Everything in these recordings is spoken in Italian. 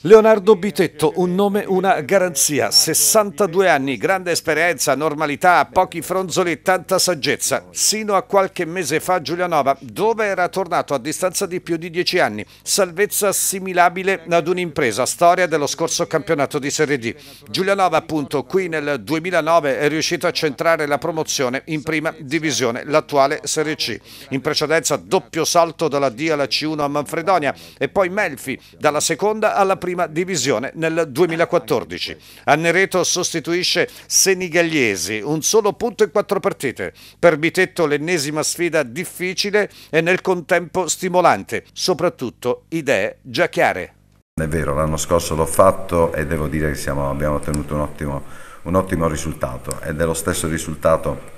Leonardo Bitetto, un nome, una garanzia, 62 anni, grande esperienza, normalità, pochi eh, fronzoli e tanta saggezza. Sino a qualche mese fa Giulianova, dove era tornato a distanza di più di 10 anni. Salvezza assimilabile ad un'impresa, storia dello scorso campionato di Serie D. Giulianova appunto qui nel 2009 è riuscito a centrare la promozione in prima divisione, l'attuale Serie C. In precedenza doppio salto dalla D alla C1 a Manfredonia e poi Melfi dalla dalla seconda alla prima divisione nel 2014. Annereto sostituisce Senigallesi, un solo punto in quattro partite. Per Bitetto l'ennesima sfida difficile e nel contempo stimolante, soprattutto idee già chiare. È vero, l'anno scorso l'ho fatto e devo dire che siamo, abbiamo ottenuto un ottimo, un ottimo risultato ed è lo stesso risultato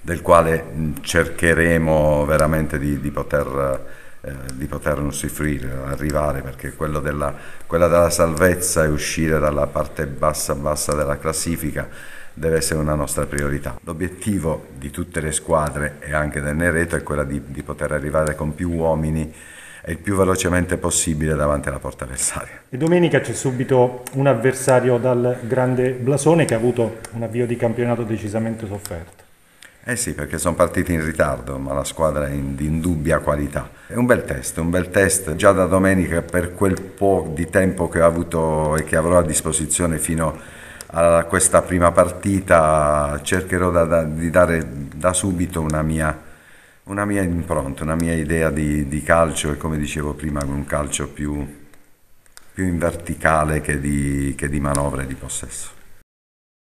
del quale cercheremo veramente di, di poter eh, di potersi usufruire, arrivare, perché della, quella della salvezza e uscire dalla parte bassa bassa della classifica deve essere una nostra priorità. L'obiettivo di tutte le squadre e anche del Nereto è quello di, di poter arrivare con più uomini e il più velocemente possibile davanti alla porta avversaria. E domenica c'è subito un avversario dal grande Blasone che ha avuto un avvio di campionato decisamente sofferto. Eh sì, perché sono partiti in ritardo, ma la squadra è in, di indubbia qualità. È un bel test, un bel test già da domenica per quel po' di tempo che ho avuto e che avrò a disposizione fino a questa prima partita. Cercherò da, da, di dare da subito una mia, una mia impronta, una mia idea di, di, calcio e come dicevo prima, un calcio più, più in verticale che di, che di manovre di possesso.